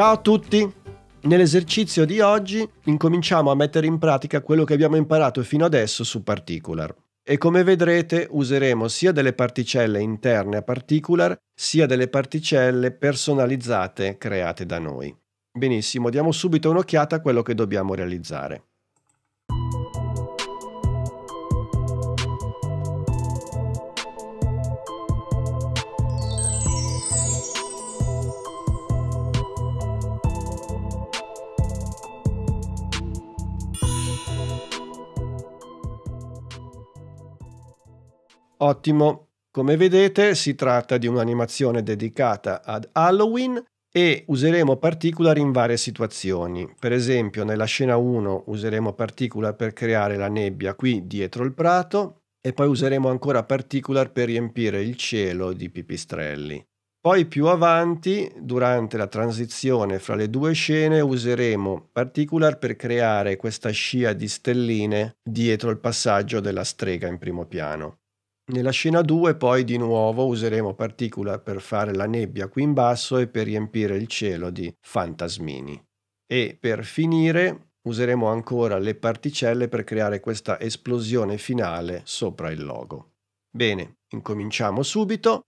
Ciao a tutti! Nell'esercizio di oggi incominciamo a mettere in pratica quello che abbiamo imparato fino adesso su Particular. E come vedrete useremo sia delle particelle interne a Particular, sia delle particelle personalizzate create da noi. Benissimo, diamo subito un'occhiata a quello che dobbiamo realizzare. Ottimo. Come vedete si tratta di un'animazione dedicata ad Halloween e useremo Particular in varie situazioni. Per esempio nella scena 1 useremo Particular per creare la nebbia qui dietro il prato e poi useremo ancora Particular per riempire il cielo di pipistrelli. Poi più avanti, durante la transizione fra le due scene, useremo Particular per creare questa scia di stelline dietro il passaggio della strega in primo piano. Nella scena 2 poi di nuovo useremo Particular per fare la nebbia qui in basso e per riempire il cielo di fantasmini. E per finire useremo ancora le particelle per creare questa esplosione finale sopra il logo. Bene, incominciamo subito.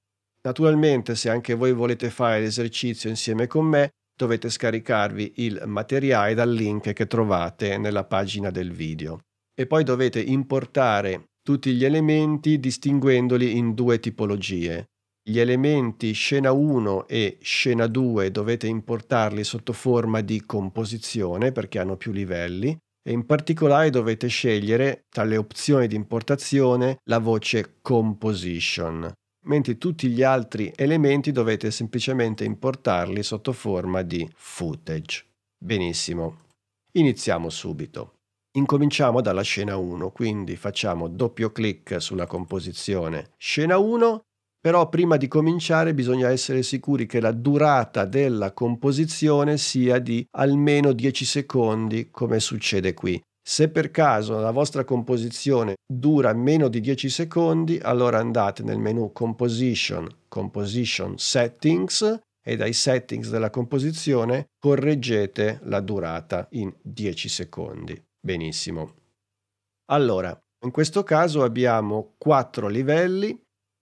Naturalmente se anche voi volete fare l'esercizio insieme con me dovete scaricarvi il materiale dal link che trovate nella pagina del video e poi dovete importare tutti gli elementi distinguendoli in due tipologie. Gli elementi scena 1 e scena 2 dovete importarli sotto forma di composizione perché hanno più livelli e in particolare dovete scegliere tra le opzioni di importazione la voce composition, mentre tutti gli altri elementi dovete semplicemente importarli sotto forma di footage. Benissimo, iniziamo subito. Incominciamo dalla scena 1, quindi facciamo doppio clic sulla composizione scena 1, però prima di cominciare bisogna essere sicuri che la durata della composizione sia di almeno 10 secondi come succede qui. Se per caso la vostra composizione dura meno di 10 secondi, allora andate nel menu Composition, Composition Settings e dai settings della composizione correggete la durata in 10 secondi. Benissimo. Allora, in questo caso abbiamo quattro livelli,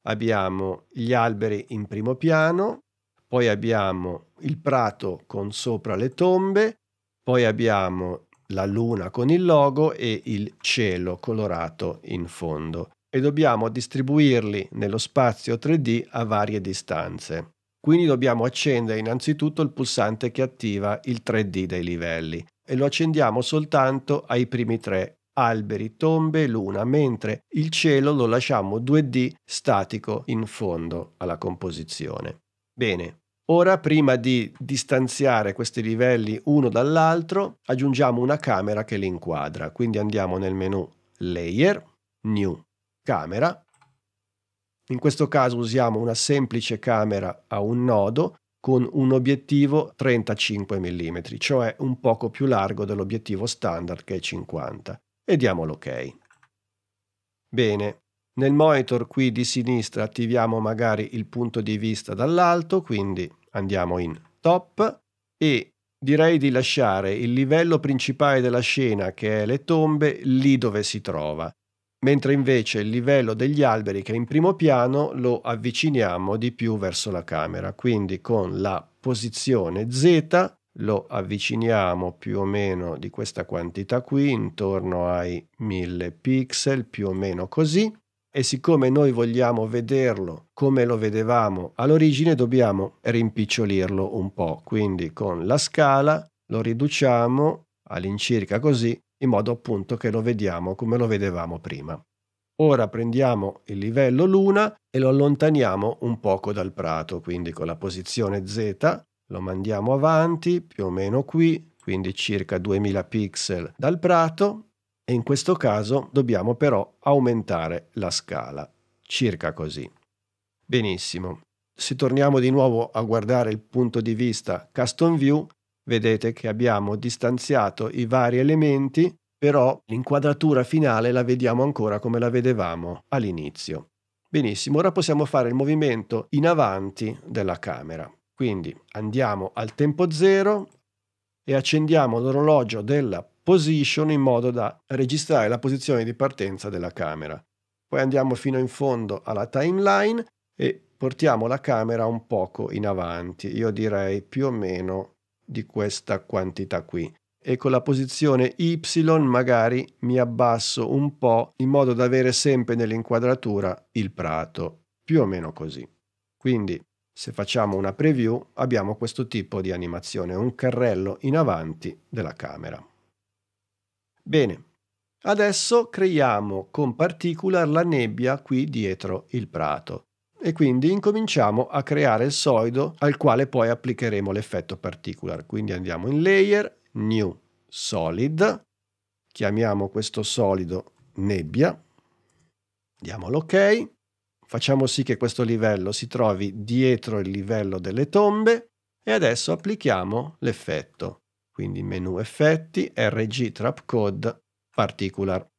abbiamo gli alberi in primo piano, poi abbiamo il prato con sopra le tombe, poi abbiamo la luna con il logo e il cielo colorato in fondo e dobbiamo distribuirli nello spazio 3D a varie distanze. Quindi dobbiamo accendere innanzitutto il pulsante che attiva il 3D dei livelli e lo accendiamo soltanto ai primi tre, alberi, tombe luna, mentre il cielo lo lasciamo 2D statico in fondo alla composizione. Bene, ora prima di distanziare questi livelli uno dall'altro, aggiungiamo una camera che li inquadra, quindi andiamo nel menu Layer, New, Camera, in questo caso usiamo una semplice camera a un nodo con un obiettivo 35 mm, cioè un poco più largo dell'obiettivo standard che è 50. E diamo l'ok. Bene, nel monitor qui di sinistra attiviamo magari il punto di vista dall'alto, quindi andiamo in top e direi di lasciare il livello principale della scena, che è le tombe, lì dove si trova mentre invece il livello degli alberi che è in primo piano lo avviciniamo di più verso la camera, quindi con la posizione Z lo avviciniamo più o meno di questa quantità qui, intorno ai 1000 pixel, più o meno così, e siccome noi vogliamo vederlo come lo vedevamo all'origine, dobbiamo rimpicciolirlo un po', quindi con la scala lo riduciamo all'incirca così in modo appunto che lo vediamo come lo vedevamo prima. Ora prendiamo il livello luna e lo allontaniamo un poco dal prato, quindi con la posizione Z lo mandiamo avanti più o meno qui, quindi circa 2000 pixel dal prato e in questo caso dobbiamo però aumentare la scala, circa così. Benissimo. Se torniamo di nuovo a guardare il punto di vista custom view, Vedete che abbiamo distanziato i vari elementi, però l'inquadratura finale la vediamo ancora come la vedevamo all'inizio. Benissimo, ora possiamo fare il movimento in avanti della camera. Quindi andiamo al tempo zero e accendiamo l'orologio della position in modo da registrare la posizione di partenza della camera. Poi andiamo fino in fondo alla timeline e portiamo la camera un poco in avanti, io direi più o meno di questa quantità qui e con la posizione Y magari mi abbasso un po' in modo da avere sempre nell'inquadratura il prato, più o meno così. Quindi se facciamo una preview abbiamo questo tipo di animazione, un carrello in avanti della camera. Bene, adesso creiamo con particular la nebbia qui dietro il prato e quindi incominciamo a creare il solido al quale poi applicheremo l'effetto particular. Quindi andiamo in Layer, New Solid, chiamiamo questo solido nebbia, diamo l'ok, facciamo sì che questo livello si trovi dietro il livello delle tombe e adesso applichiamo l'effetto. Quindi menu effetti, RG Trap Code, Particular.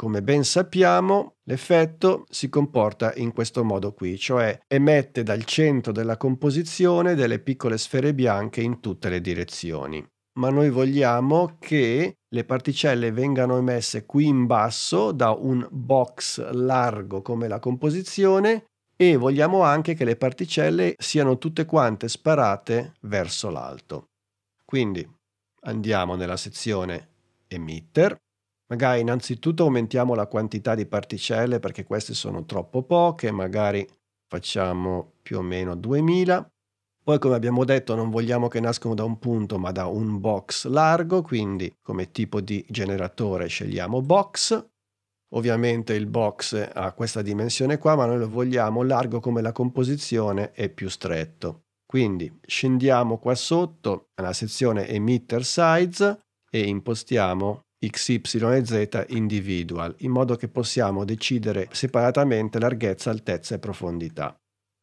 Come ben sappiamo, l'effetto si comporta in questo modo qui, cioè emette dal centro della composizione delle piccole sfere bianche in tutte le direzioni. Ma noi vogliamo che le particelle vengano emesse qui in basso da un box largo come la composizione e vogliamo anche che le particelle siano tutte quante sparate verso l'alto. Quindi andiamo nella sezione emitter Magari innanzitutto aumentiamo la quantità di particelle perché queste sono troppo poche, magari facciamo più o meno 2000. Poi come abbiamo detto non vogliamo che nascano da un punto ma da un box largo, quindi come tipo di generatore scegliamo box. Ovviamente il box ha questa dimensione qua ma noi lo vogliamo largo come la composizione e più stretto. Quindi scendiamo qua sotto alla sezione emitter size e impostiamo XYZ individual, in modo che possiamo decidere separatamente larghezza, altezza e profondità.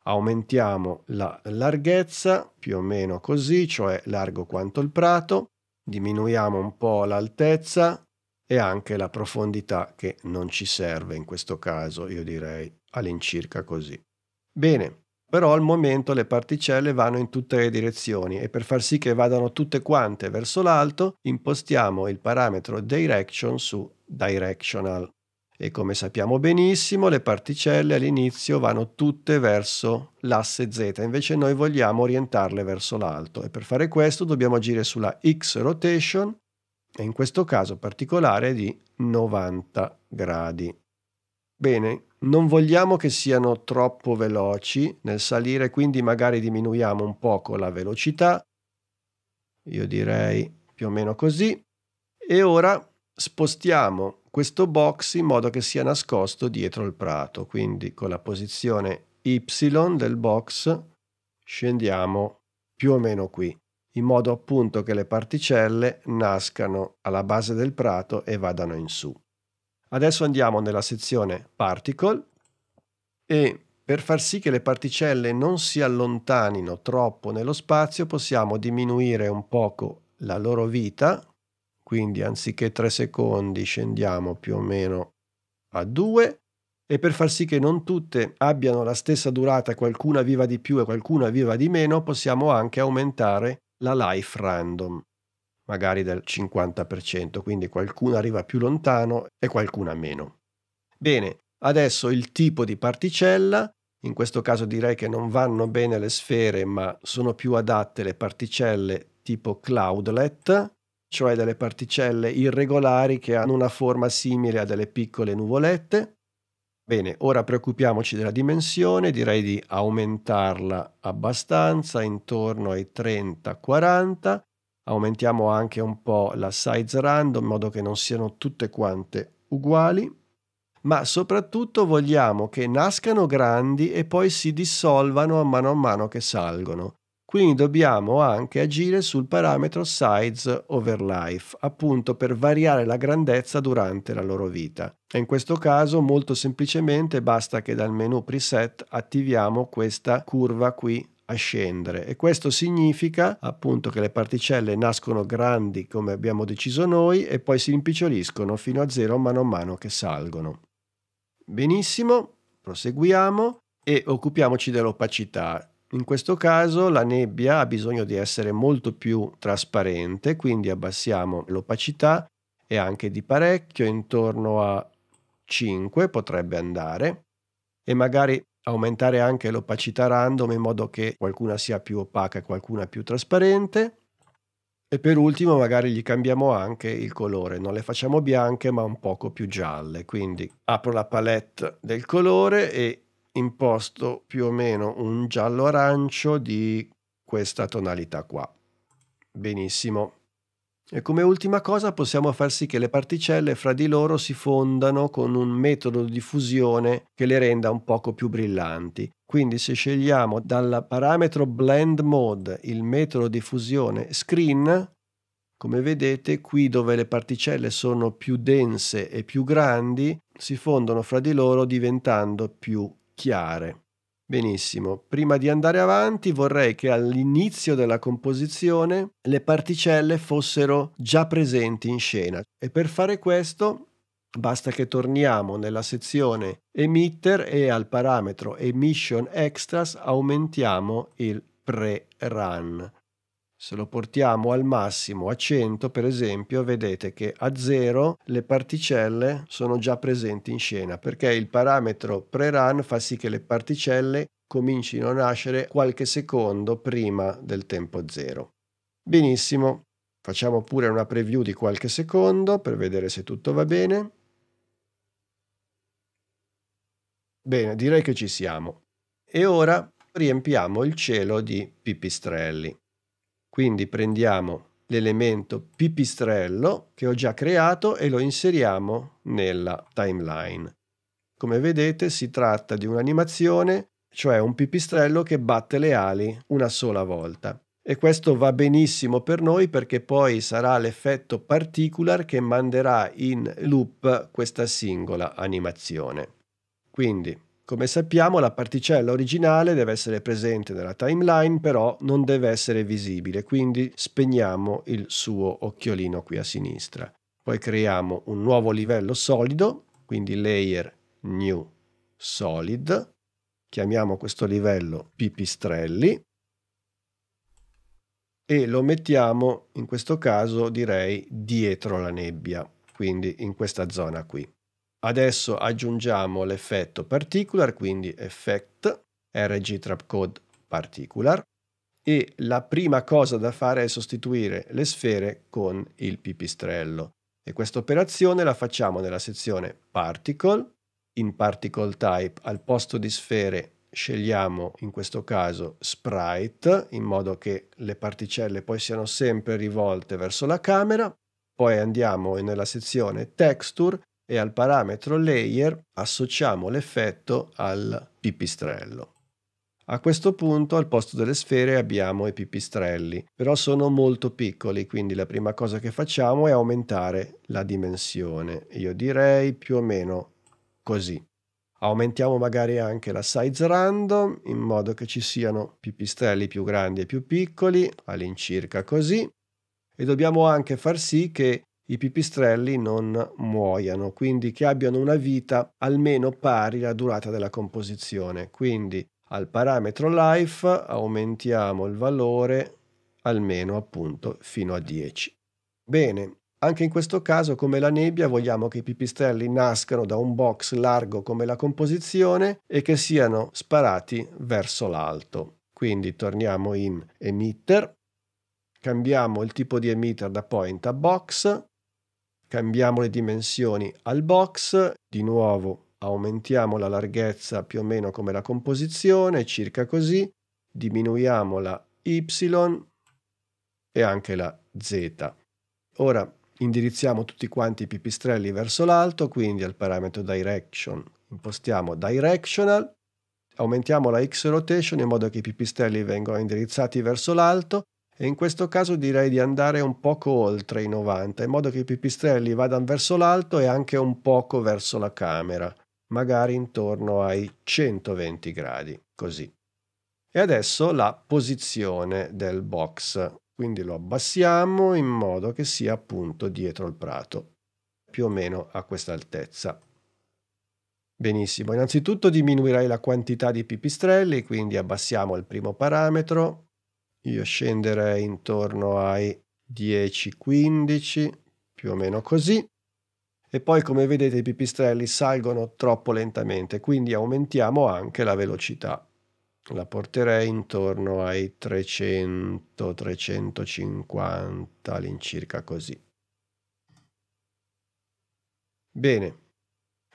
Aumentiamo la larghezza più o meno così, cioè largo quanto il prato, diminuiamo un po' l'altezza e anche la profondità che non ci serve in questo caso, io direi all'incirca così. Bene, però al momento le particelle vanno in tutte le direzioni e per far sì che vadano tutte quante verso l'alto impostiamo il parametro direction su directional. E come sappiamo benissimo le particelle all'inizio vanno tutte verso l'asse z, invece noi vogliamo orientarle verso l'alto e per fare questo dobbiamo agire sulla x rotation e in questo caso particolare di 90 gradi. Bene, non vogliamo che siano troppo veloci nel salire, quindi magari diminuiamo un poco la velocità. Io direi più o meno così. E ora spostiamo questo box in modo che sia nascosto dietro il prato, quindi con la posizione Y del box scendiamo più o meno qui, in modo appunto che le particelle nascano alla base del prato e vadano in su. Adesso andiamo nella sezione Particle e per far sì che le particelle non si allontanino troppo nello spazio possiamo diminuire un poco la loro vita, quindi anziché 3 secondi scendiamo più o meno a 2 e per far sì che non tutte abbiano la stessa durata, qualcuna viva di più e qualcuna viva di meno, possiamo anche aumentare la life random magari del 50%, quindi qualcuno arriva più lontano e qualcuna meno. Bene, adesso il tipo di particella, in questo caso direi che non vanno bene le sfere, ma sono più adatte le particelle tipo cloudlet, cioè delle particelle irregolari che hanno una forma simile a delle piccole nuvolette. Bene, ora preoccupiamoci della dimensione, direi di aumentarla abbastanza, intorno ai 30-40, aumentiamo anche un po' la size random in modo che non siano tutte quante uguali ma soprattutto vogliamo che nascano grandi e poi si dissolvano a mano a mano che salgono. Quindi dobbiamo anche agire sul parametro size over life, appunto per variare la grandezza durante la loro vita. E in questo caso molto semplicemente basta che dal menu preset attiviamo questa curva qui a scendere e questo significa appunto che le particelle nascono grandi come abbiamo deciso noi e poi si impiccioliscono fino a zero mano a mano che salgono. Benissimo, proseguiamo e occupiamoci dell'opacità. In questo caso la nebbia ha bisogno di essere molto più trasparente, quindi abbassiamo l'opacità e anche di parecchio, intorno a 5 potrebbe andare e magari aumentare anche l'opacità random in modo che qualcuna sia più opaca e qualcuna più trasparente. E per ultimo magari gli cambiamo anche il colore, non le facciamo bianche ma un poco più gialle, quindi apro la palette del colore e imposto più o meno un giallo arancio di questa tonalità qua. Benissimo. E come ultima cosa possiamo far sì che le particelle fra di loro si fondano con un metodo di fusione che le renda un poco più brillanti. Quindi se scegliamo dal parametro blend mode il metodo di fusione screen, come vedete qui dove le particelle sono più dense e più grandi si fondono fra di loro diventando più chiare. Benissimo, prima di andare avanti vorrei che all'inizio della composizione le particelle fossero già presenti in scena e per fare questo basta che torniamo nella sezione emitter e al parametro emission extras aumentiamo il pre-run. Se lo portiamo al massimo a 100, per esempio, vedete che a 0 le particelle sono già presenti in scena, perché il parametro pre-run fa sì che le particelle comincino a nascere qualche secondo prima del tempo 0. Benissimo, facciamo pure una preview di qualche secondo per vedere se tutto va bene. Bene, direi che ci siamo. E ora riempiamo il cielo di pipistrelli. Quindi prendiamo l'elemento pipistrello che ho già creato e lo inseriamo nella timeline. Come vedete si tratta di un'animazione, cioè un pipistrello che batte le ali una sola volta. E questo va benissimo per noi perché poi sarà l'effetto particular che manderà in loop questa singola animazione. Quindi come sappiamo la particella originale deve essere presente nella timeline, però non deve essere visibile, quindi spegniamo il suo occhiolino qui a sinistra. Poi creiamo un nuovo livello solido, quindi layer new solid. Chiamiamo questo livello pipistrelli e lo mettiamo in questo caso direi dietro la nebbia, quindi in questa zona qui. Adesso aggiungiamo l'effetto particular, quindi effect rg trap code particular e la prima cosa da fare è sostituire le sfere con il pipistrello. E questa operazione la facciamo nella sezione particle, in particle type al posto di sfere scegliamo in questo caso sprite in modo che le particelle poi siano sempre rivolte verso la camera, poi andiamo nella sezione texture e al parametro layer associamo l'effetto al pipistrello. A questo punto al posto delle sfere abbiamo i pipistrelli, però sono molto piccoli, quindi la prima cosa che facciamo è aumentare la dimensione. Io direi più o meno così. Aumentiamo magari anche la size random in modo che ci siano pipistrelli più grandi e più piccoli, all'incirca così. E dobbiamo anche far sì che i pipistrelli non muoiano, quindi che abbiano una vita almeno pari alla durata della composizione. Quindi al parametro life aumentiamo il valore almeno appunto fino a 10. Bene, anche in questo caso come la nebbia vogliamo che i pipistrelli nascano da un box largo come la composizione e che siano sparati verso l'alto. Quindi torniamo in emitter, cambiamo il tipo di emitter da point a box, cambiamo le dimensioni al box, di nuovo aumentiamo la larghezza più o meno come la composizione, circa così, diminuiamo la y e anche la z. Ora indirizziamo tutti quanti i pipistrelli verso l'alto, quindi al parametro direction impostiamo directional, aumentiamo la x rotation in modo che i pipistrelli vengano indirizzati verso l'alto e in questo caso direi di andare un poco oltre i 90, in modo che i pipistrelli vadano verso l'alto e anche un poco verso la camera, magari intorno ai 120 gradi, così. E adesso la posizione del box, quindi lo abbassiamo in modo che sia appunto dietro il prato, più o meno a questa altezza. Benissimo, innanzitutto diminuirei la quantità di pipistrelli, quindi abbassiamo il primo parametro, io scenderei intorno ai 10-15, più o meno così. E poi come vedete i pipistrelli salgono troppo lentamente, quindi aumentiamo anche la velocità. La porterei intorno ai 300-350 all'incirca così. Bene,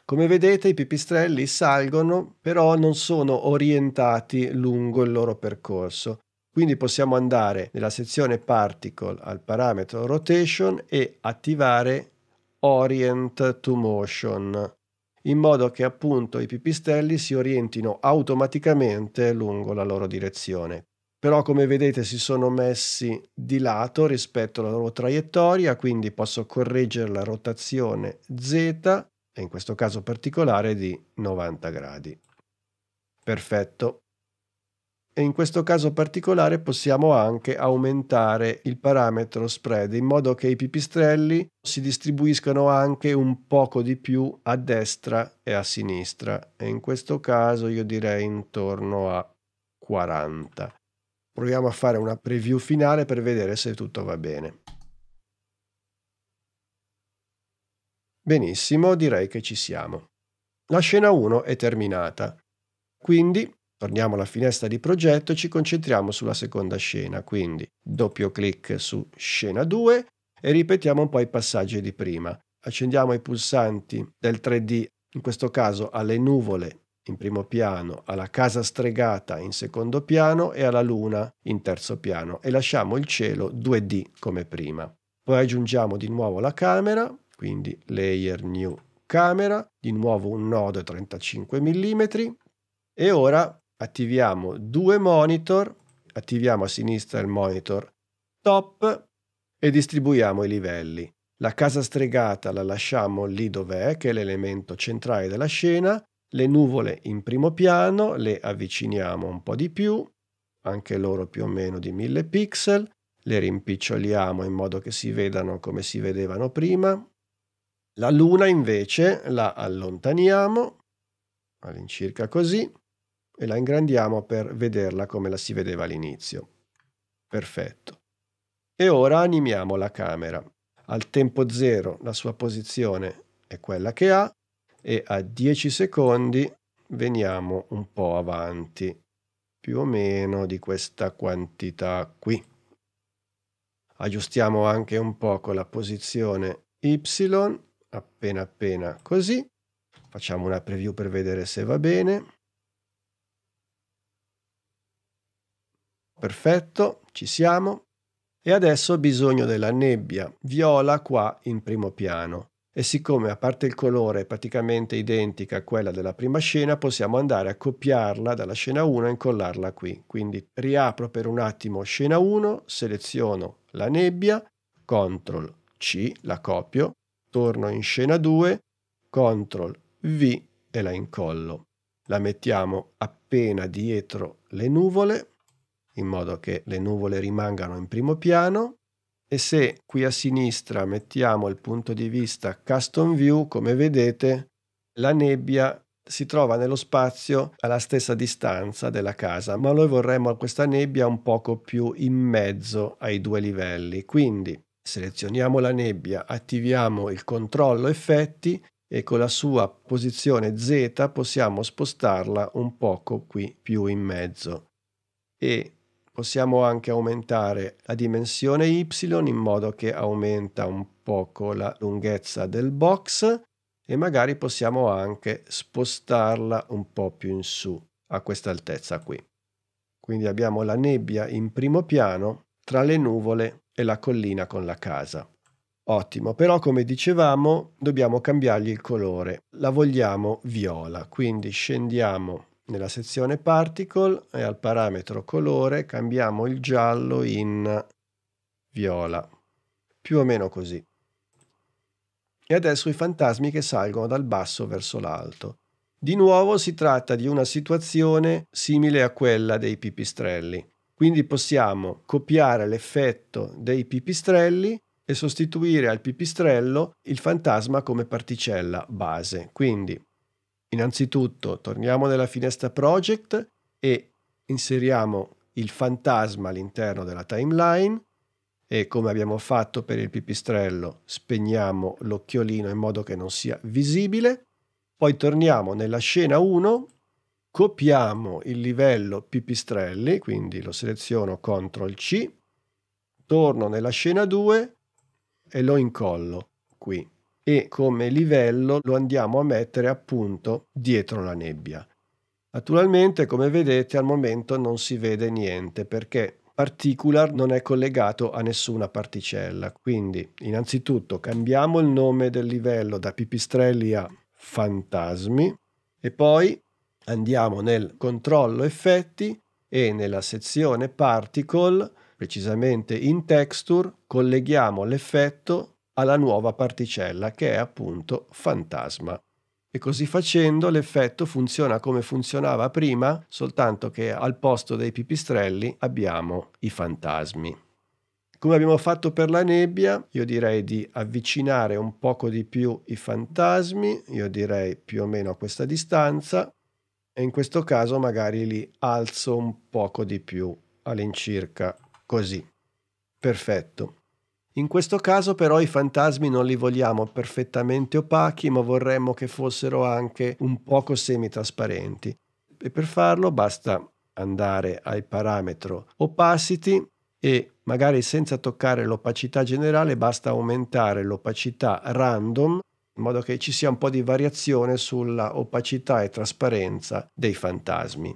come vedete i pipistrelli salgono, però non sono orientati lungo il loro percorso. Quindi possiamo andare nella sezione Particle al parametro Rotation e attivare Orient to Motion in modo che appunto i pipistrelli si orientino automaticamente lungo la loro direzione. Però come vedete si sono messi di lato rispetto alla loro traiettoria, quindi posso correggere la rotazione Z, e in questo caso particolare di 90 gradi. Perfetto e in questo caso particolare possiamo anche aumentare il parametro spread in modo che i pipistrelli si distribuiscano anche un poco di più a destra e a sinistra e in questo caso io direi intorno a 40. Proviamo a fare una preview finale per vedere se tutto va bene. Benissimo, direi che ci siamo. La scena 1 è terminata. Quindi Torniamo alla finestra di progetto e ci concentriamo sulla seconda scena, quindi doppio clic su scena 2 e ripetiamo un po' i passaggi di prima. Accendiamo i pulsanti del 3D, in questo caso alle nuvole in primo piano, alla casa stregata in secondo piano e alla luna in terzo piano e lasciamo il cielo 2D come prima. Poi aggiungiamo di nuovo la camera, quindi layer new camera, di nuovo un nodo 35 mm e ora attiviamo due monitor, attiviamo a sinistra il monitor top e distribuiamo i livelli. La casa stregata la lasciamo lì dov'è, che è l'elemento centrale della scena, le nuvole in primo piano, le avviciniamo un po' di più, anche loro più o meno di 1000 pixel, le rimpiccioliamo in modo che si vedano come si vedevano prima. La luna invece la allontaniamo, all'incirca così, e la ingrandiamo per vederla come la si vedeva all'inizio. Perfetto. E ora animiamo la camera. Al tempo zero la sua posizione è quella che ha e a 10 secondi veniamo un po' avanti, più o meno di questa quantità qui. Aggiustiamo anche un poco la posizione Y, appena appena così. Facciamo una preview per vedere se va bene. Perfetto, ci siamo. E adesso ho bisogno della nebbia viola qua in primo piano. E siccome a parte il colore è praticamente identica a quella della prima scena, possiamo andare a copiarla dalla scena 1 e incollarla qui. Quindi riapro per un attimo scena 1, seleziono la nebbia, CTRL C, la copio, torno in scena 2, CTRL V e la incollo. La mettiamo appena dietro le nuvole in modo che le nuvole rimangano in primo piano e se qui a sinistra mettiamo il punto di vista custom view, come vedete, la nebbia si trova nello spazio alla stessa distanza della casa, ma noi vorremmo questa nebbia un poco più in mezzo ai due livelli. Quindi selezioniamo la nebbia, attiviamo il controllo effetti e con la sua posizione Z possiamo spostarla un poco qui più in mezzo. E possiamo anche aumentare la dimensione y in modo che aumenta un poco la lunghezza del box e magari possiamo anche spostarla un po' più in su a questa altezza qui. Quindi abbiamo la nebbia in primo piano tra le nuvole e la collina con la casa. Ottimo, però come dicevamo dobbiamo cambiargli il colore. La vogliamo viola, quindi scendiamo nella sezione Particle e al parametro colore cambiamo il giallo in viola, più o meno così. E adesso i fantasmi che salgono dal basso verso l'alto. Di nuovo si tratta di una situazione simile a quella dei pipistrelli. Quindi possiamo copiare l'effetto dei pipistrelli e sostituire al pipistrello il fantasma come particella base. Quindi Innanzitutto torniamo nella finestra project e inseriamo il fantasma all'interno della timeline e come abbiamo fatto per il pipistrello spegniamo l'occhiolino in modo che non sia visibile. Poi torniamo nella scena 1, copiamo il livello pipistrelli, quindi lo seleziono CTRL C, torno nella scena 2 e lo incollo qui e come livello lo andiamo a mettere appunto dietro la nebbia. Naturalmente, come vedete, al momento non si vede niente perché particular non è collegato a nessuna particella. Quindi, innanzitutto cambiamo il nome del livello da pipistrelli a fantasmi e poi andiamo nel controllo effetti e nella sezione particle, precisamente in texture, colleghiamo l'effetto alla nuova particella che è appunto fantasma. E così facendo l'effetto funziona come funzionava prima, soltanto che al posto dei pipistrelli abbiamo i fantasmi. Come abbiamo fatto per la nebbia, io direi di avvicinare un poco di più i fantasmi, io direi più o meno a questa distanza, e in questo caso magari li alzo un poco di più, all'incirca così. Perfetto. In questo caso però i fantasmi non li vogliamo perfettamente opachi, ma vorremmo che fossero anche un poco semitrasparenti. E per farlo basta andare al parametro opacity e magari senza toccare l'opacità generale basta aumentare l'opacità random in modo che ci sia un po' di variazione sulla opacità e trasparenza dei fantasmi.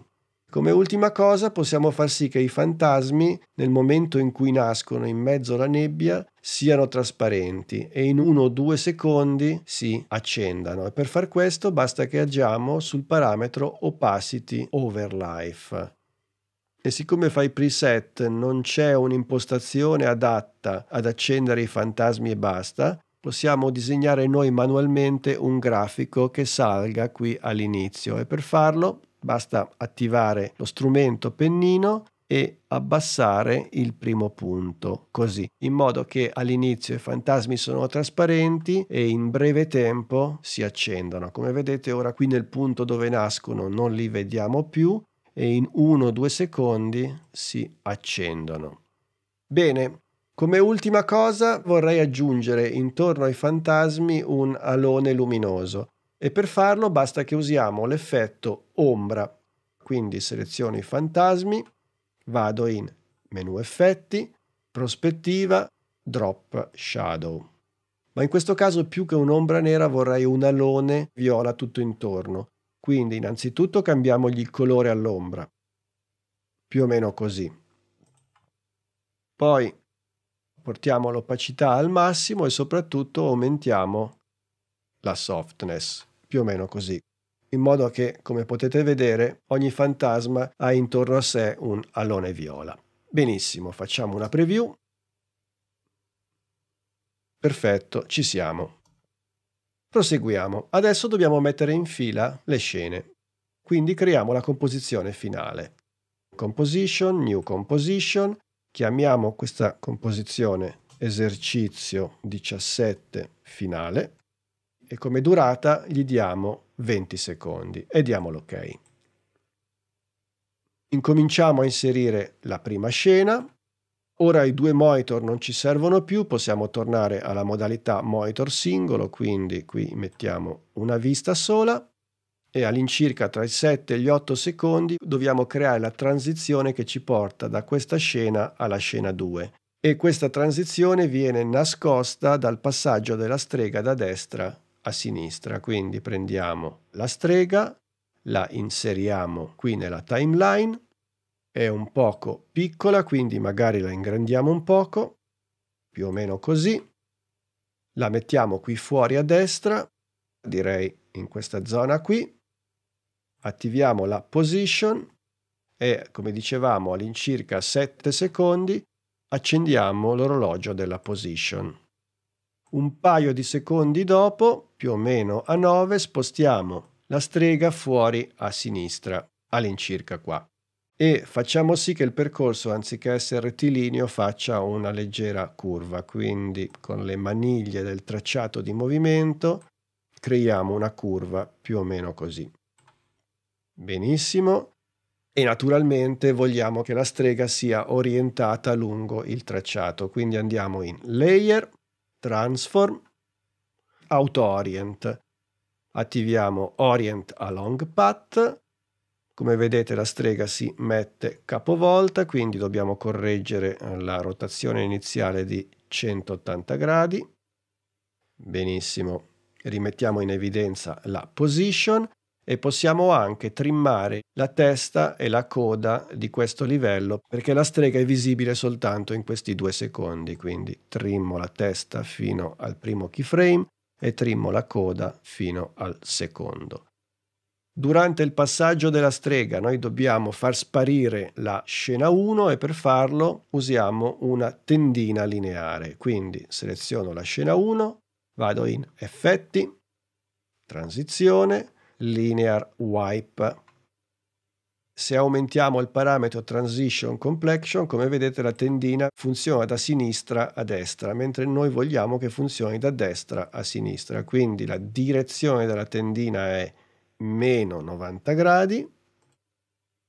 Come ultima cosa possiamo far sì che i fantasmi, nel momento in cui nascono in mezzo alla nebbia, siano trasparenti e in uno o due secondi si accendano. E per far questo basta che agiamo sul parametro opacity overlife. E siccome fai preset non c'è un'impostazione adatta ad accendere i fantasmi e basta, possiamo disegnare noi manualmente un grafico che salga qui all'inizio e per farlo Basta attivare lo strumento pennino e abbassare il primo punto, così, in modo che all'inizio i fantasmi sono trasparenti e in breve tempo si accendono. Come vedete ora qui nel punto dove nascono non li vediamo più e in 1-2 secondi si accendono. Bene, come ultima cosa vorrei aggiungere intorno ai fantasmi un alone luminoso e per farlo basta che usiamo l'effetto ombra. Quindi seleziono i fantasmi, vado in menu effetti, prospettiva, drop shadow. Ma in questo caso più che un'ombra nera vorrei un alone viola tutto intorno. Quindi innanzitutto cambiamogli il colore all'ombra. Più o meno così. Poi portiamo l'opacità al massimo e soprattutto aumentiamo la softness, più o meno così. In modo che, come potete vedere, ogni fantasma ha intorno a sé un alone viola. Benissimo, facciamo una preview. Perfetto, ci siamo. Proseguiamo. Adesso dobbiamo mettere in fila le scene. Quindi creiamo la composizione finale. Composition, New Composition. Chiamiamo questa composizione esercizio 17 finale e come durata gli diamo 20 secondi e diamo l'ok. Incominciamo a inserire la prima scena. Ora i due monitor non ci servono più, possiamo tornare alla modalità monitor singolo, quindi qui mettiamo una vista sola e all'incirca tra i 7 e gli 8 secondi dobbiamo creare la transizione che ci porta da questa scena alla scena 2 e questa transizione viene nascosta dal passaggio della strega da destra a sinistra. Quindi prendiamo la strega, la inseriamo qui nella timeline, è un poco piccola, quindi magari la ingrandiamo un poco, più o meno così. La mettiamo qui fuori a destra, direi in questa zona qui. Attiviamo la position e, come dicevamo, all'incirca 7 secondi accendiamo l'orologio della position. Un paio di secondi dopo, più o meno a 9, spostiamo la strega fuori a sinistra, all'incirca qua. E facciamo sì che il percorso, anziché essere rettilineo, faccia una leggera curva. Quindi con le maniglie del tracciato di movimento creiamo una curva più o meno così. Benissimo. E naturalmente vogliamo che la strega sia orientata lungo il tracciato. Quindi andiamo in Layer, transform, auto-orient. Attiviamo orient along path, come vedete la strega si mette capovolta, quindi dobbiamo correggere la rotazione iniziale di 180 gradi. Benissimo, rimettiamo in evidenza la position e possiamo anche trimmare la testa e la coda di questo livello perché la strega è visibile soltanto in questi due secondi, quindi trimmo la testa fino al primo keyframe e trimmo la coda fino al secondo. Durante il passaggio della strega noi dobbiamo far sparire la scena 1 e per farlo usiamo una tendina lineare, quindi seleziono la scena 1, vado in effetti, transizione, linear wipe. Se aumentiamo il parametro transition complexion, come vedete la tendina funziona da sinistra a destra, mentre noi vogliamo che funzioni da destra a sinistra. Quindi la direzione della tendina è meno 90 gradi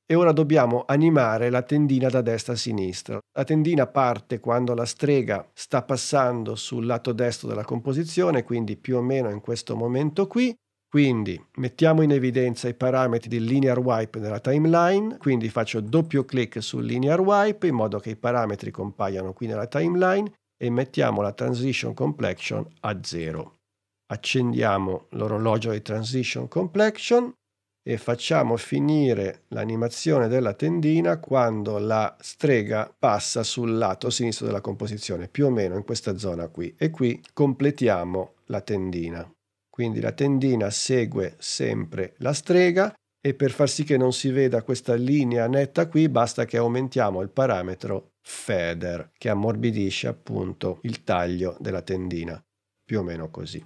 e ora dobbiamo animare la tendina da destra a sinistra. La tendina parte quando la strega sta passando sul lato destro della composizione, quindi più o meno in questo momento qui, quindi mettiamo in evidenza i parametri di linear wipe nella timeline, quindi faccio doppio clic sul linear wipe in modo che i parametri compaiano qui nella timeline e mettiamo la transition complexion a 0. Accendiamo l'orologio di transition complexion e facciamo finire l'animazione della tendina quando la strega passa sul lato sinistro della composizione, più o meno in questa zona qui, e qui completiamo la tendina. Quindi la tendina segue sempre la strega e per far sì che non si veda questa linea netta qui basta che aumentiamo il parametro feather che ammorbidisce appunto il taglio della tendina, più o meno così.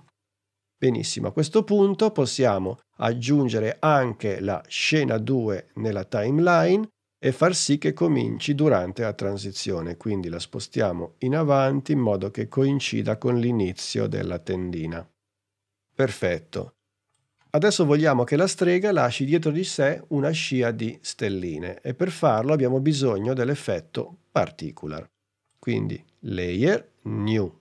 Benissimo, a questo punto possiamo aggiungere anche la scena 2 nella timeline e far sì che cominci durante la transizione, quindi la spostiamo in avanti in modo che coincida con l'inizio della tendina. Perfetto. Adesso vogliamo che la strega lasci dietro di sé una scia di stelline e per farlo abbiamo bisogno dell'effetto particular. Quindi layer new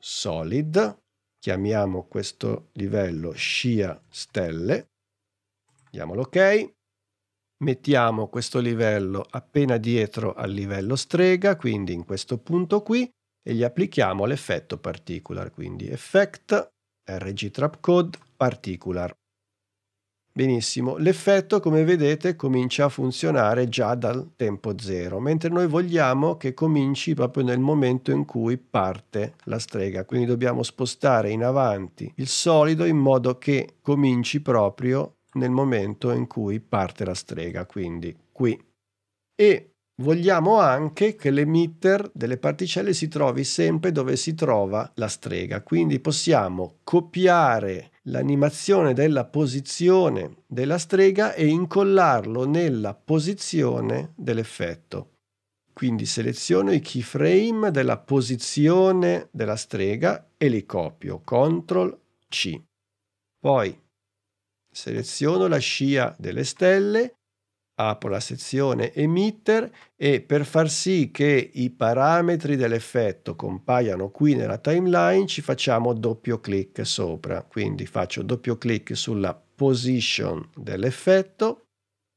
solid, chiamiamo questo livello scia stelle, diamo l'ok, mettiamo questo livello appena dietro al livello strega, quindi in questo punto qui, e gli applichiamo l'effetto particular, quindi effect eh, RGTrap Code Particular. Benissimo, l'effetto come vedete comincia a funzionare già dal tempo zero, mentre noi vogliamo che cominci proprio nel momento in cui parte la strega, quindi dobbiamo spostare in avanti il solido in modo che cominci proprio nel momento in cui parte la strega, quindi qui. E vogliamo anche che l'emitter delle particelle si trovi sempre dove si trova la strega. Quindi possiamo copiare l'animazione della posizione della strega e incollarlo nella posizione dell'effetto. Quindi seleziono i keyframe della posizione della strega e li copio. CTRL C. Poi seleziono la scia delle stelle apro la sezione emitter e per far sì che i parametri dell'effetto compaiano qui nella timeline ci facciamo doppio clic sopra. Quindi faccio doppio clic sulla position dell'effetto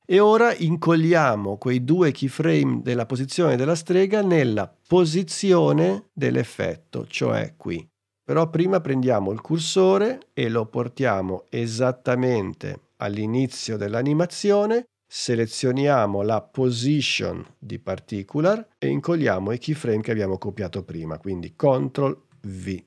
e ora incolliamo quei due keyframe della posizione della strega nella posizione dell'effetto, cioè qui. Però prima prendiamo il cursore e lo portiamo esattamente all'inizio dell'animazione selezioniamo la position di particular e incolliamo i keyframe che abbiamo copiato prima, quindi CTRL V.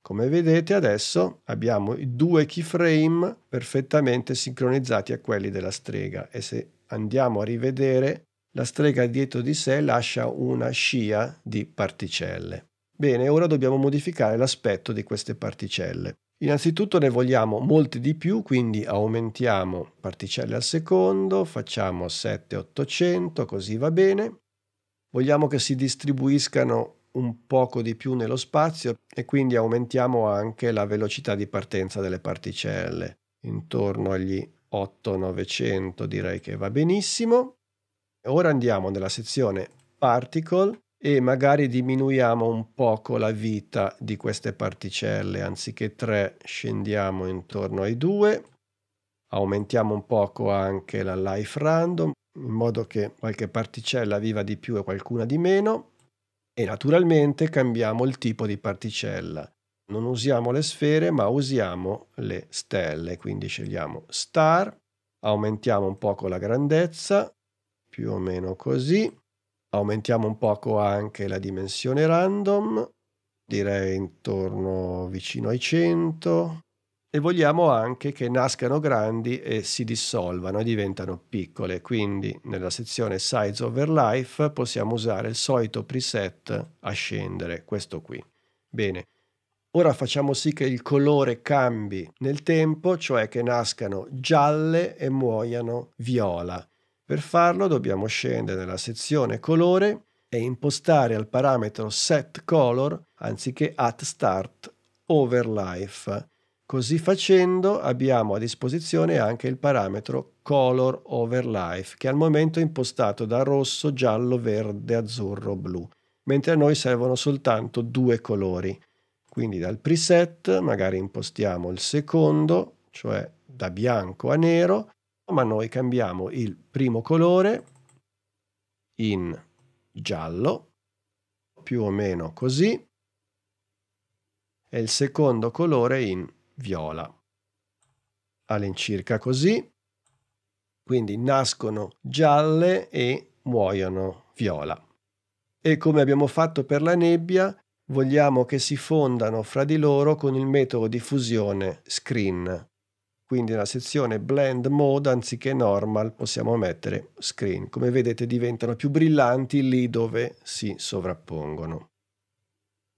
Come vedete adesso abbiamo i due keyframe perfettamente sincronizzati a quelli della strega e se andiamo a rivedere la strega dietro di sé lascia una scia di particelle. Bene, ora dobbiamo modificare l'aspetto di queste particelle. Innanzitutto ne vogliamo molti di più, quindi aumentiamo particelle al secondo, facciamo 7 800, così va bene. Vogliamo che si distribuiscano un poco di più nello spazio e quindi aumentiamo anche la velocità di partenza delle particelle, intorno agli 8 900 direi che va benissimo. Ora andiamo nella sezione Particle e magari diminuiamo un poco la vita di queste particelle, anziché 3 scendiamo intorno ai 2, aumentiamo un poco anche la life random, in modo che qualche particella viva di più e qualcuna di meno, e naturalmente cambiamo il tipo di particella. Non usiamo le sfere, ma usiamo le stelle, quindi scegliamo star, aumentiamo un poco la grandezza, più o meno così, Aumentiamo un poco anche la dimensione random, direi intorno vicino ai 100 e vogliamo anche che nascano grandi e si dissolvano e diventano piccole. Quindi nella sezione Size over Life possiamo usare il solito preset a scendere, questo qui. Bene. Ora facciamo sì che il colore cambi nel tempo, cioè che nascano gialle e muoiano viola. Per farlo dobbiamo scendere nella sezione colore e impostare al parametro setColor anziché atStartOverLife. Così facendo abbiamo a disposizione anche il parametro colorOverLife che al momento è impostato da rosso, giallo, verde, azzurro, blu, mentre a noi servono soltanto due colori. Quindi dal preset magari impostiamo il secondo, cioè da bianco a nero, ma noi cambiamo il primo colore in giallo, più o meno così, e il secondo colore in viola, all'incirca così. Quindi nascono gialle e muoiono viola. E come abbiamo fatto per la nebbia, vogliamo che si fondano fra di loro con il metodo di fusione screen quindi nella sezione blend mode anziché normal possiamo mettere screen. Come vedete diventano più brillanti lì dove si sovrappongono.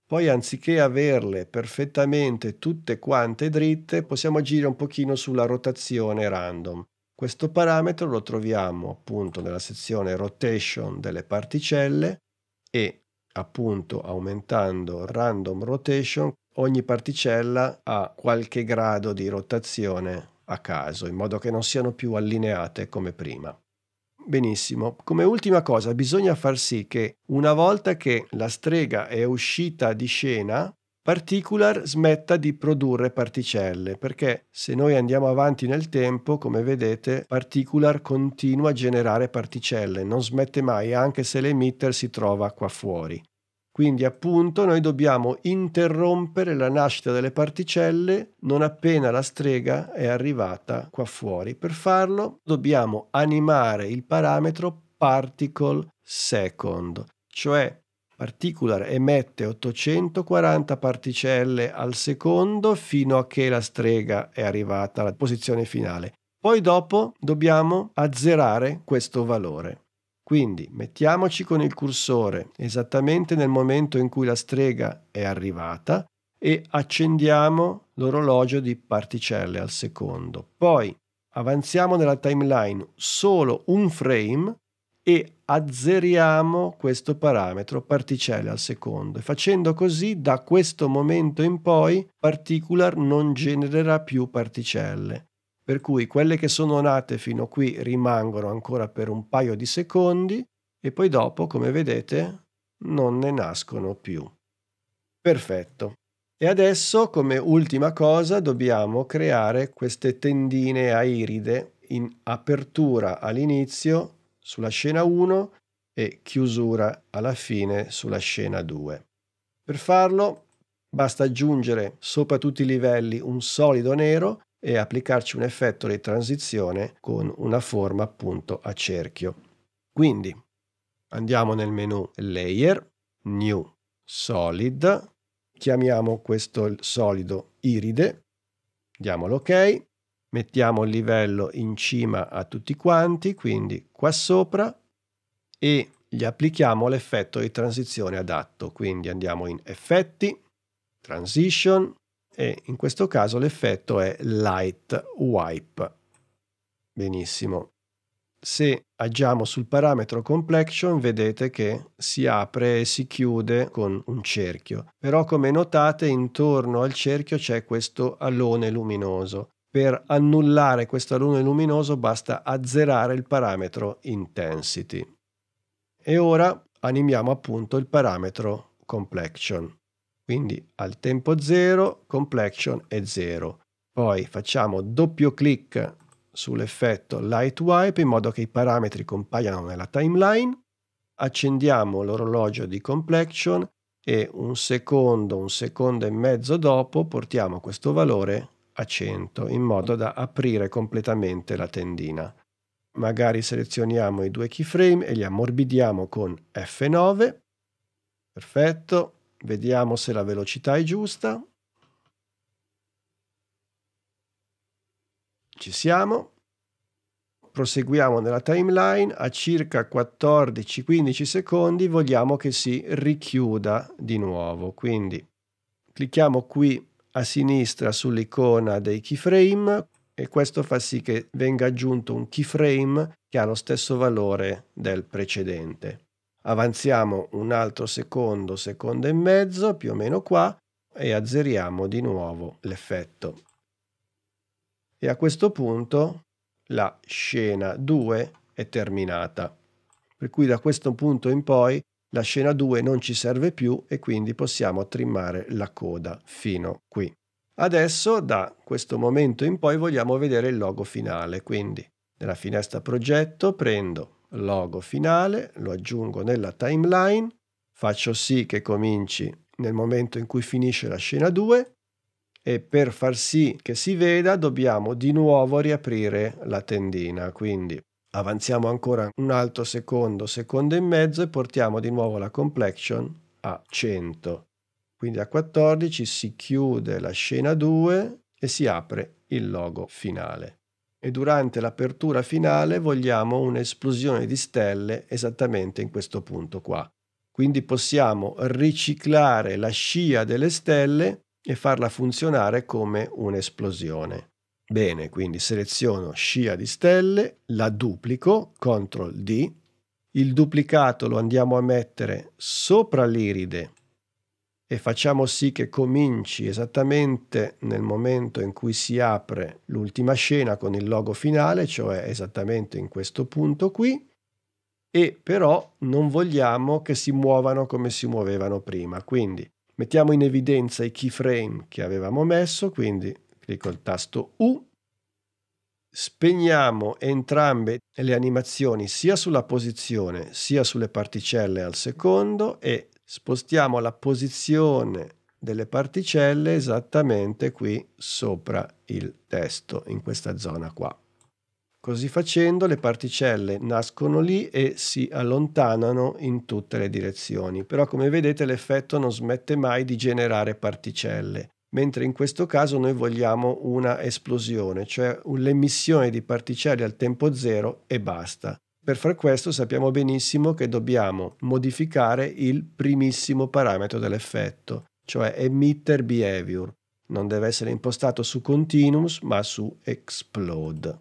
Poi anziché averle perfettamente tutte quante dritte possiamo agire un pochino sulla rotazione random. Questo parametro lo troviamo appunto nella sezione rotation delle particelle e appunto aumentando random rotation ogni particella ha qualche grado di rotazione a caso, in modo che non siano più allineate come prima. Benissimo, come ultima cosa bisogna far sì che una volta che la strega è uscita di scena, Particular smetta di produrre particelle, perché se noi andiamo avanti nel tempo, come vedete, Particular continua a generare particelle, non smette mai anche se l'emitter si trova qua fuori. Quindi appunto noi dobbiamo interrompere la nascita delle particelle non appena la strega è arrivata qua fuori. Per farlo dobbiamo animare il parametro particle second, cioè Particular emette 840 particelle al secondo fino a che la strega è arrivata alla posizione finale. Poi dopo dobbiamo azzerare questo valore. Quindi mettiamoci con il cursore esattamente nel momento in cui la strega è arrivata e accendiamo l'orologio di particelle al secondo. Poi avanziamo nella timeline solo un frame e azzeriamo questo parametro particelle al secondo facendo così da questo momento in poi particular non genererà più particelle per cui quelle che sono nate fino qui rimangono ancora per un paio di secondi e poi dopo, come vedete, non ne nascono più. Perfetto. E adesso, come ultima cosa, dobbiamo creare queste tendine a iride in apertura all'inizio sulla scena 1 e chiusura alla fine sulla scena 2. Per farlo basta aggiungere sopra tutti i livelli un solido nero e applicarci un effetto di transizione con una forma appunto a cerchio. Quindi andiamo nel menu Layer, New, Solid, chiamiamo questo solido iride, diamo l'ok, mettiamo il livello in cima a tutti quanti, quindi qua sopra e gli applichiamo l'effetto di transizione adatto, quindi andiamo in effetti, transition, e in questo caso l'effetto è light wipe. Benissimo. Se agiamo sul parametro complexion vedete che si apre e si chiude con un cerchio, però come notate intorno al cerchio c'è questo alone luminoso. Per annullare questo alone luminoso basta azzerare il parametro intensity. E ora animiamo appunto il parametro complexion. Quindi al tempo 0 complexion è 0. Poi facciamo doppio clic sull'effetto light wipe in modo che i parametri compaiano nella timeline. Accendiamo l'orologio di complexion e un secondo, un secondo e mezzo dopo portiamo questo valore a 100 in modo da aprire completamente la tendina. Magari selezioniamo i due keyframe e li ammorbidiamo con F9. Perfetto. Vediamo se la velocità è giusta. Ci siamo. Proseguiamo nella timeline, a circa 14-15 secondi vogliamo che si richiuda di nuovo, quindi clicchiamo qui a sinistra sull'icona dei keyframe e questo fa sì che venga aggiunto un keyframe che ha lo stesso valore del precedente avanziamo un altro secondo, secondo e mezzo, più o meno qua, e azzeriamo di nuovo l'effetto. E a questo punto la scena 2 è terminata. Per cui da questo punto in poi la scena 2 non ci serve più e quindi possiamo trimmare la coda fino qui. Adesso da questo momento in poi vogliamo vedere il logo finale, quindi nella finestra progetto prendo logo finale, lo aggiungo nella timeline, faccio sì che cominci nel momento in cui finisce la scena 2 e per far sì che si veda dobbiamo di nuovo riaprire la tendina, quindi avanziamo ancora un altro secondo, secondo e mezzo e portiamo di nuovo la complexion a 100. Quindi a 14 si chiude la scena 2 e si apre il logo finale e durante l'apertura finale vogliamo un'esplosione di stelle esattamente in questo punto qua. Quindi possiamo riciclare la scia delle stelle e farla funzionare come un'esplosione. Bene, quindi seleziono scia di stelle, la duplico, CTRL D, il duplicato lo andiamo a mettere sopra l'iride e facciamo sì che cominci esattamente nel momento in cui si apre l'ultima scena con il logo finale, cioè esattamente in questo punto qui, e però non vogliamo che si muovano come si muovevano prima. Quindi mettiamo in evidenza i keyframe che avevamo messo, quindi clicco il tasto U, spegniamo entrambe le animazioni sia sulla posizione sia sulle particelle al secondo e spostiamo la posizione delle particelle esattamente qui sopra il testo, in questa zona qua. Così facendo le particelle nascono lì e si allontanano in tutte le direzioni, però come vedete l'effetto non smette mai di generare particelle, mentre in questo caso noi vogliamo una esplosione, cioè l'emissione di particelle al tempo zero e basta. Per far questo sappiamo benissimo che dobbiamo modificare il primissimo parametro dell'effetto, cioè emitter behavior. Non deve essere impostato su continuous ma su explode.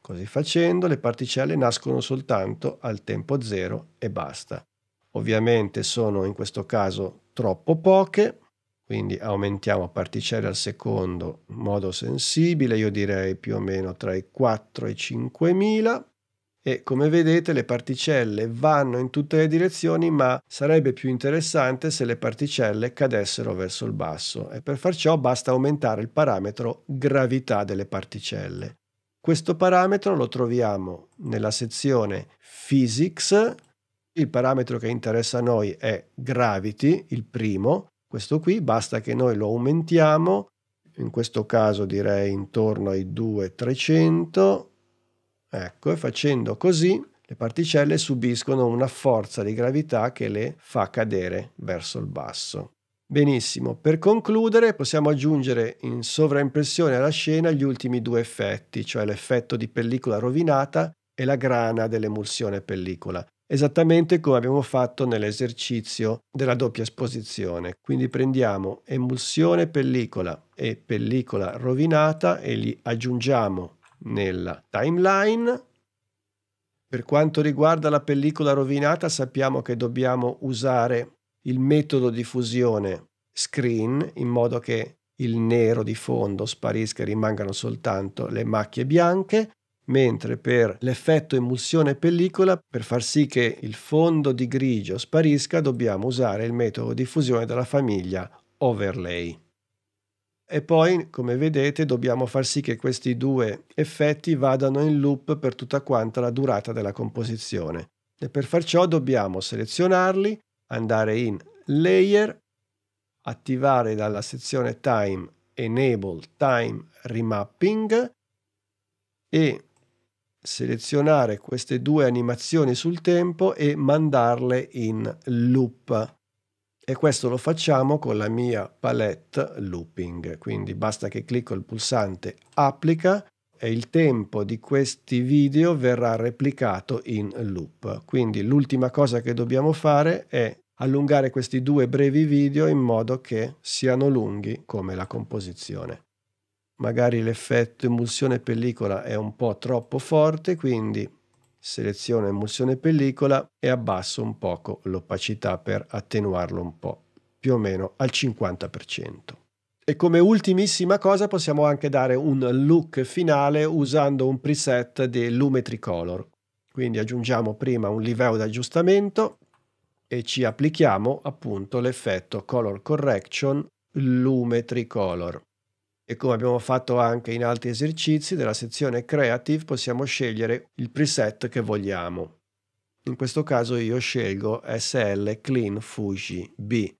Così facendo le particelle nascono soltanto al tempo zero e basta. Ovviamente sono in questo caso troppo poche, quindi aumentiamo particelle al secondo in modo sensibile, io direi più o meno tra i 4 e i 5000 e come vedete le particelle vanno in tutte le direzioni ma sarebbe più interessante se le particelle cadessero verso il basso e per far ciò basta aumentare il parametro gravità delle particelle. Questo parametro lo troviamo nella sezione Physics, il parametro che interessa a noi è Gravity, il primo, questo qui basta che noi lo aumentiamo, in questo caso direi intorno ai 2300 Ecco, e facendo così le particelle subiscono una forza di gravità che le fa cadere verso il basso. Benissimo, per concludere possiamo aggiungere in sovraimpressione alla scena gli ultimi due effetti, cioè l'effetto di pellicola rovinata e la grana dell'emulsione pellicola, esattamente come abbiamo fatto nell'esercizio della doppia esposizione. Quindi prendiamo emulsione pellicola e pellicola rovinata e gli aggiungiamo nella timeline. Per quanto riguarda la pellicola rovinata sappiamo che dobbiamo usare il metodo di fusione screen in modo che il nero di fondo sparisca e rimangano soltanto le macchie bianche, mentre per l'effetto emulsione pellicola, per far sì che il fondo di grigio sparisca, dobbiamo usare il metodo di fusione della famiglia overlay e poi, come vedete, dobbiamo far sì che questi due effetti vadano in loop per tutta quanta la durata della composizione. E per far ciò dobbiamo selezionarli, andare in Layer, attivare dalla sezione Time Enable Time Remapping e selezionare queste due animazioni sul tempo e mandarle in loop e questo lo facciamo con la mia palette looping, quindi basta che clicco il pulsante applica e il tempo di questi video verrà replicato in loop. Quindi l'ultima cosa che dobbiamo fare è allungare questi due brevi video in modo che siano lunghi come la composizione. Magari l'effetto emulsione pellicola è un po' troppo forte, quindi seleziono emulsione pellicola e abbasso un poco l'opacità per attenuarlo un po', più o meno al 50%. E come ultimissima cosa possiamo anche dare un look finale usando un preset di Lume Tricolor. Quindi aggiungiamo prima un livello d'aggiustamento e ci applichiamo appunto l'effetto Color Correction Lume Tricolor e come abbiamo fatto anche in altri esercizi, della sezione Creative possiamo scegliere il preset che vogliamo. In questo caso io scelgo SL Clean Fuji B,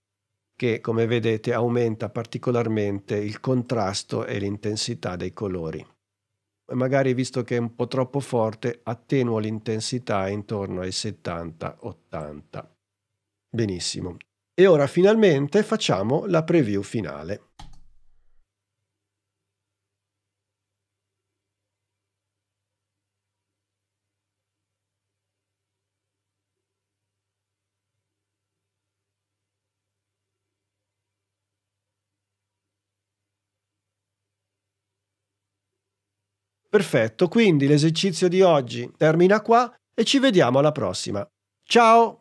che come vedete aumenta particolarmente il contrasto e l'intensità dei colori. Magari visto che è un po' troppo forte, attenuo l'intensità intorno ai 70-80. Benissimo. E ora finalmente facciamo la preview finale. Perfetto, quindi l'esercizio di oggi termina qua e ci vediamo alla prossima. Ciao!